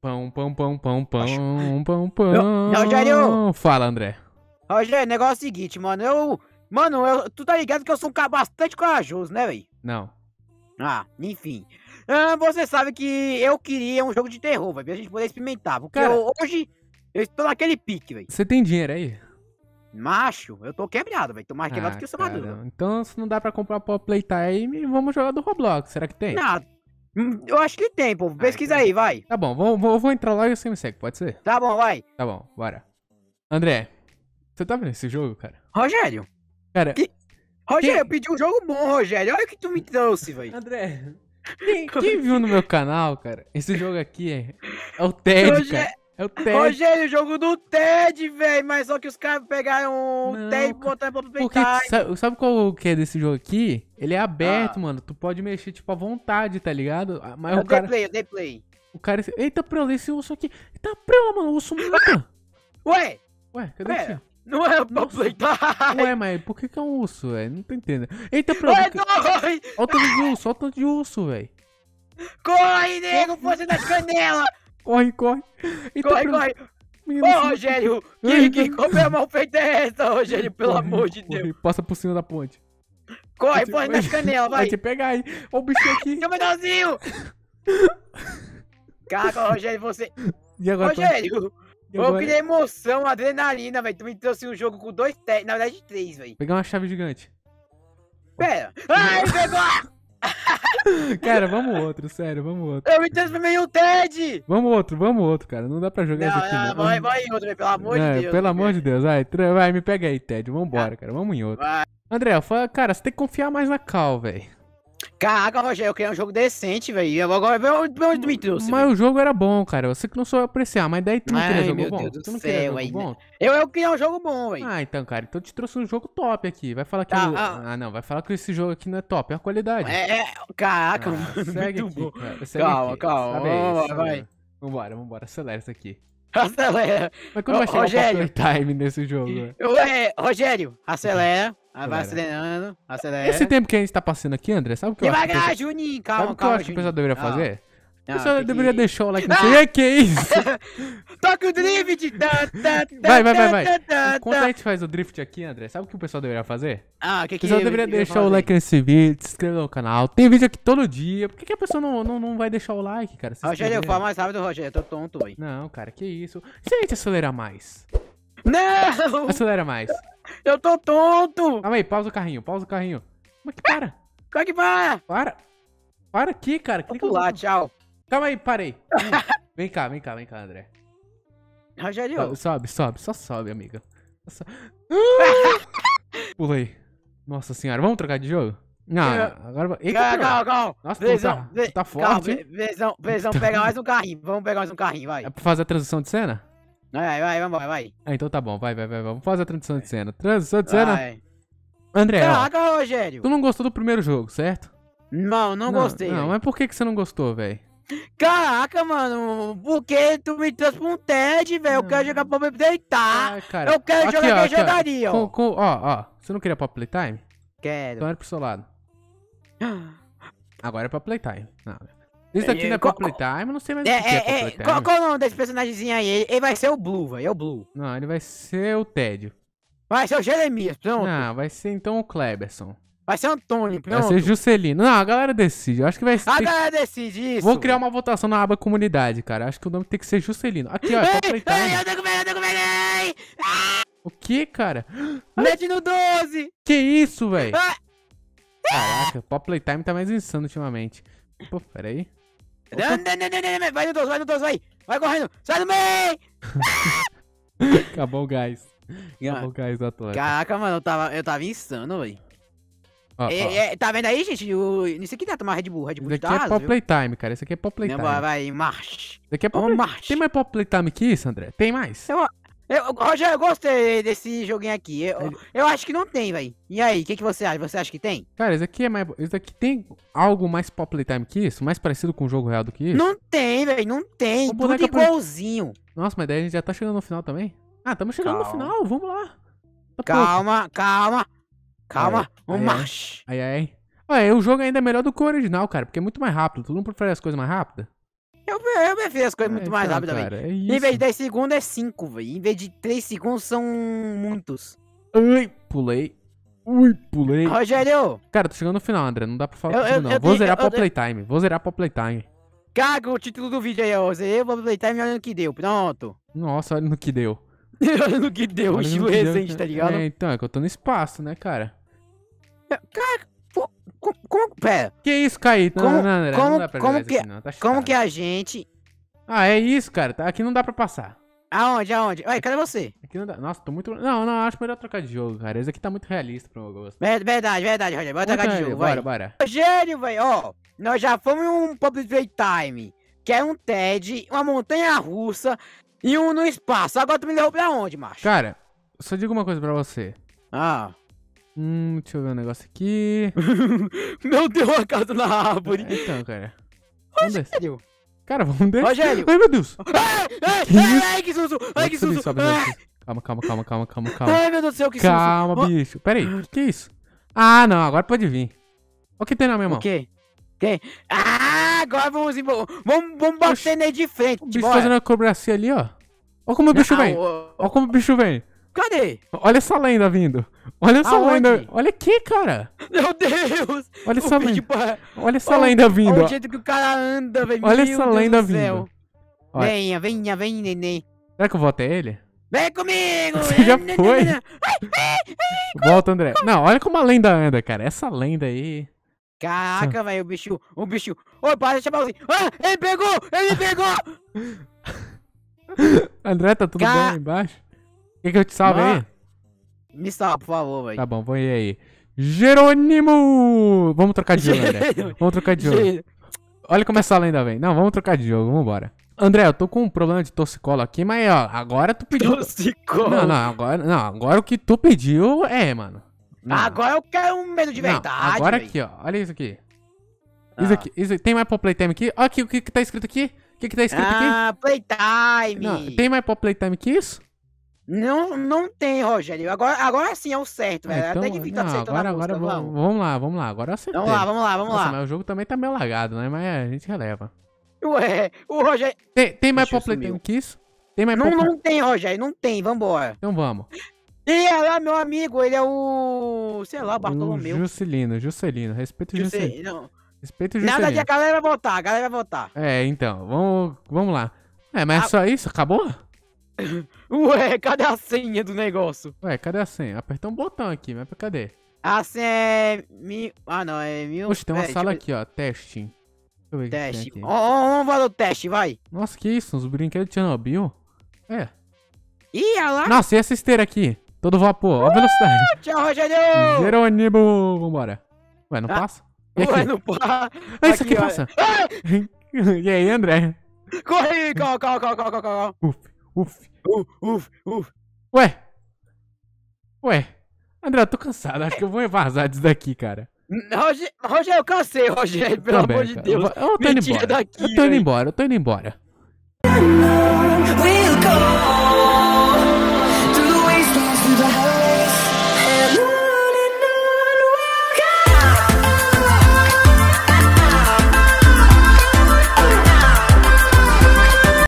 Pão, pão, pão, pão, pão, pão, pão. Rogério! Fala, André. Rogério, negócio é o seguinte, mano. Eu. Mano, eu, tu tá ligado que eu sou um cara bastante corajoso, né, velho? Não. Ah, enfim. Ah, você sabe que eu queria um jogo de terror, velho, pra gente poder experimentar. Porque cara, eu, hoje eu estou naquele pique, velho. Você tem dinheiro aí? Macho, eu tô quebrado, velho. Tô mais quebrado ah, que o seu Maduro. Então, se não dá pra comprar pro playtime, vamos jogar do Roblox. Será que tem? Nada. Eu acho que tem, povo. Ah, Pesquisa então aí, vai. Tá bom, vou, vou, vou entrar lá e você me segue, pode ser? Tá bom, vai. Tá bom, bora. André, você tá vendo esse jogo, cara? Rogério. Cara. Que... Rogério, quem... eu pedi um jogo bom, Rogério. Olha o que tu me trouxe, velho. André. Quem, quem, viu no meu canal, cara, esse jogo aqui é, é o Ted, Rogério... cara. É o Ted. Rogério, o jogo do Ted, velho. Mas só que os caras pegaram o Ted e botaram pra aproveitar. Sabe, qual que é desse jogo aqui? Ele é ah. aberto, ah. mano. Tu pode mexer, tipo, à vontade, tá ligado? Ah, mas eu é o cara... play, eu é play. O cara... Eita, prela, esse urso aqui. Eita, prela, mano, o urso mata. Ah! Ué? Ué, cadê Ué? Aqui? Não é o Poplay Ué, mas por que, que é um urso, velho? Não tô entendendo. Eita, prela. Ué, que... Olha o tanto de urso, olha o tanto de urso, velho. Corre, nego, fazendo das canelas! Corre, corre. E corre, tá corre. Menino, Ô, Rogério, que, que mal feita é essa, Rogério? Pelo corre, amor de corre. Deus. Passa por cima da ponte. Corre, põe nas canelas, vai. Vai te pegar aí. Ó o bicho aqui. Seu menorzinho. Caraca, Rogério, você... E agora, Rogério, e agora... eu queria emoção, adrenalina, velho. Tu me trouxe um jogo com dois técnicos, na verdade três, velho. Pegar uma chave gigante. Pera. Ai, pegou! cara, vamos outro, sério, vamos outro. Eu me transformei em um Ted! Vamos outro, vamos outro, cara. Não dá pra jogar não, isso aqui. Não, não. Vai, vai em outro, pelo amor é, de Deus. Pelo amor de é, Deus, vai, vai, me pega aí, Ted. Vambora, ah. cara. Vamos em outro. Vai. André, fala, cara, você tem que confiar mais na Cal, velho. Caraca, Rogério, eu queria um jogo decente, velho. Agora vê onde me trouxe. Mas véio. o jogo era bom, cara. Você que não soube apreciar, mas daí tu não queria jogo meu bom. Deus tu não céu, queria jogo né? bom. Eu, eu queria um jogo bom, velho. Ah, então, cara, então eu te trouxe um jogo top aqui. Vai falar que. Ah, tá, eu... ah, ah não, vai falar que esse jogo aqui não é top, é a qualidade. É, é... caraca, ah, segue muito aqui, bom. Cara, segue calma, aqui. calma. Sabe, vai. Vambora, vambora, acelera isso aqui. Acelera. Mas quando achei chegar Rogério, o time nesse jogo? Ué, Rogério, acelera. Vai acelerando, acelera. Esse tempo que a gente tá passando aqui, André, sabe o que Devagar, eu acho? Devagar, Juninho, calma, calma. o que eu acho que o pessoal deveria ah. fazer? Ah, Você deveria que... deixar o like no ah! que é isso? Toca o drift! vai, vai, vai, vai. Enquanto a gente faz o drift aqui, André, sabe o que o pessoal deveria fazer? Ah, o que que O pessoal deveria deixar o like nesse vídeo, se inscrever no canal. Tem vídeo aqui todo dia. Por que, que a pessoa não, não, não vai deixar o like, cara? Rogério, fala mais rápido, Rogério. Eu tô tonto, hein? Não, cara, que isso. Se a gente acelerar mais? Não! Acelera mais. Eu tô tonto! Calma aí, pausa o carrinho, pausa o carrinho. Como é que para? Como é que para? Para! Para aqui, cara. Clica Vou pular, tchau. Calma aí, parei. Hum, vem cá, vem cá, vem cá, André. Rogério. Sobe, sobe, só sobe, amiga. Só... Pulei. Nossa senhora, vamos trocar de jogo? Não, eu... agora. vai. calma, calma. Nossa, Vezão, tá- tu tá, tá forte. Vezão, Vezão, então- pega mais um carrinho. Vamos pegar mais um carrinho, vai. É pra fazer a transição de cena? É, vai, vai, vamos, vai, vai. Ah, então tá bom, vai, vai, vai. Vamos fazer a transição de cena. Transição de cena. Vai. André, Caraca, ó, Rogério. Tu não gostou do primeiro jogo, certo? Não, não, não gostei. Não, véio. mas por que, que você não gostou, velho? Caraca, mano, porque tu me trouxe pra um TED, velho? Eu quero jogar Power Deitar. Ah, cara. Eu quero aqui, jogar ó, quem jogaria, ó. Com, com, ó, ó. Você não queria pra Playtime? Quero. Então era pro seu lado. Agora é pra Playtime. Não. Né? Isso aqui é, não é pra Playtime, não sei mais é, o que é, é pra é, Qual, qual, é o nome desse personagemzinho aí? Ele, ele vai ser o Blue, velho. É o Blue. Não, ele vai ser o Tédio. Vai ser o Jeremias, pronto. Não, vai ser então o Kleberson. Vai ser Antônio, pronto. Vai ser Juscelino. Não, a galera decide. Eu acho que vai ser. A galera decide isso. Vou criar uma votação na aba comunidade, cara. Acho que o nome tem que ser Juscelino. Aqui, ó. É ei, ei, eu tô comendo, eu tô comendo. Ah! O que, cara? Mete no 12! Que isso, velho? Ah! Caraca, o Pop Playtime tá mais insano ultimamente. Pô, peraí. Não, não, não, não, Vai no 12, vai no 12, vai! Vai correndo! Sai do meio! Acabou o gás. Acabou o gás do atleta. Caraca, mano, eu tava, eu tava insano, velho. Ah, é, é, tá vendo aí, gente? O, isso aqui dá é tomar Red Bull. Red Bull Isso aqui é pop playtime, cara. Isso aqui é pop playtime. Vai, vai, March. Isso aqui é pop Playtime. Tem mais pop playtime que isso, André? Tem mais? Eu, eu, Rogério, eu gostei desse joguinho aqui. Eu, eu acho que não tem, véi. E aí, o que, que você acha? Você acha que tem? Cara, isso aqui é mais. Isso aqui tem algo mais pop playtime que isso? Mais parecido com um jogo real do que isso? Não tem, véi. Não tem. O Tudo igualzinho. Nossa, mas daí a gente já tá chegando no final também? Ah, estamos chegando calma. no final. Vamos lá. Tá calma, calma. Calma, vamos um marche. Ai, ai. Ué, o jogo ainda é melhor do que o original, cara, porque é muito mais rápido. Tu não prefere as coisas mais rápidas? Eu, eu prefiro as coisas é, muito mais então, rápidas, velho. É em vez de 10 segundos, é 5, velho. Em vez de 3 segundos, são muitos. Ai, pulei. Ui, pulei. Rogério! Cara, tô chegando no final, André. Não dá pra falar eu, tudo, eu, não. Eu, Vou zerar eu, playtime. Vou zerar pro playtime. Caga o título do vídeo aí, ó. Zerei pro playtime olha no que deu. Pronto. Nossa, olha no que deu. olha no que deu. o estilo recente, tá ligado? É, então, é que eu tô no espaço, né, cara? Cara, como, como, pera. Que isso, Caíto? Como, não, não, não, como, não como que, é, tá como que a gente... Ah, é isso, cara. Tá, aqui não dá pra passar. Aonde, aonde? Ué, cadê você? Aqui não dá. Nossa, tô muito... Não, não, acho melhor trocar de jogo, cara. Esse aqui tá muito realista pro meu gosto. Verdade, verdade, Roger. Bora trocar de jogo, Bora, bora. Gênio, velho, ó. Nós já fomos em um Public Playtime, que é um TED, uma montanha-russa e um no espaço. Agora tu me derrubou pra onde, macho? Cara, só digo uma coisa pra você. Ah... Hum, deixa eu ver um negócio aqui. Não deu a casa na árvore. É, então, cara. Rogério. Cara, vamos ver Rogério. Ai, meu Deus. Ai, ai, que ai, que susto. Ai, que susto. Sobe, sobe, sobe. Calma, calma, calma, calma, calma, calma. Ai, meu Deus do céu, que susto. Calma, oh. bicho. Pera aí, que, que é isso? Ah, não, agora pode vir. O que tem na minha mão? O quê? Quem? Ah, agora vamos embora. Vamos, vamos bater nele de frente. O bicho bora. fazendo a acrobacia ali, ó. Ó como o bicho não, ah, vem. Ó como o bicho vem. Cadê? Olha essa lenda vindo. Olha essa Aonde? lenda. Olha aqui, cara. Meu Deus. Olha essa lenda. olha essa olha, lenda vindo. Olha o jeito que o cara anda, velho. Olha Meu essa Deus lenda vindo. Olha. Venha, venha, vem, neném. Será que eu vou até ele? Vem comigo! Você já foi? Volta, André. Não, olha como a lenda anda, cara. Essa lenda aí. Caraca, velho, o bicho, o bicho. Oi, para de chamar o Ah, ele pegou! Ele pegou! André, tá tudo bem aí embaixo? O que eu te salvo aí? Me salva, por favor, velho. Tá bom, vou ir aí. Jerônimo! Vamos trocar de jogo, André. Vamos trocar de jogo. Olha como essa lenda vem. Não, vamos trocar de jogo, vambora. André, eu tô com um problema de torcicolo aqui, mas ó, agora tu pediu. Torcicolo? Não, não, agora, não, agora o que tu pediu é, mano. Não. Agora eu quero um medo de verdade. Não, agora véio. aqui, ó. Olha isso aqui. Ah. Isso aqui, isso, tem mais pro Playtime aqui? Olha aqui o que, que tá escrito aqui. O que, que tá escrito ah, aqui? Ah, Playtime! Não, tem mais pro Playtime que isso? Não, não tem, Rogério. Agora, agora sim é o certo, ah, velho. então, Até que fica não, agora, agora vamos, vamos. lá, vamos lá. Agora eu Vamos lá, vamos lá, vamos Nossa, lá. Mas o jogo também tá meio lagado, né? Mas a gente releva. Ué, o Rogério... Tem, tem mais popletão que isso? Tem mais não, não tem, Rogério. Não tem, vambora. Então vamos. E é ah, lá, meu amigo, ele é o... Sei lá, o Bartolomeu. O Juscelino, Juscelino. Respeito o Juscelino. Juscelino. Respeito o Juscelino. Nada de a galera votar, a galera votar. É, então. Vamos, vamos lá. É, mas a... Ah. só isso? Acabou? Ué, cadê a senha do negócio? Ué, cadê a senha? Aperta um botão aqui, mas cadê? A senha é. Ah, não, é mil. Poxa, tem uma é, sala tipo... aqui, ó. Teste. Teste. Ó, ó, ó, valor teste, vai. Nossa, que isso? Uns brinquedos de Chernobyl? É. Ih, olha lá. Nossa, e essa esteira aqui? Todo vapor, Olha a velocidade. Uh, tchau, Rogério! Jerônimo! Vambora. Ué, não ah. passa? E aqui? Ué, não passa. É isso aqui, aqui passa. Ah! e aí, André? Corre, calma, calma, calma, calma, calma. Ufa. Uf. Uf, uf, uf. Ué. Ué. André, eu tô cansado. Acho que eu vou vazar disso daqui, cara. Roger, Roger, eu cansei, Rogério. pelo Também, amor de cara. Deus. Eu, eu tô indo embora. Daqui, eu tô indo embora, eu tô indo embora.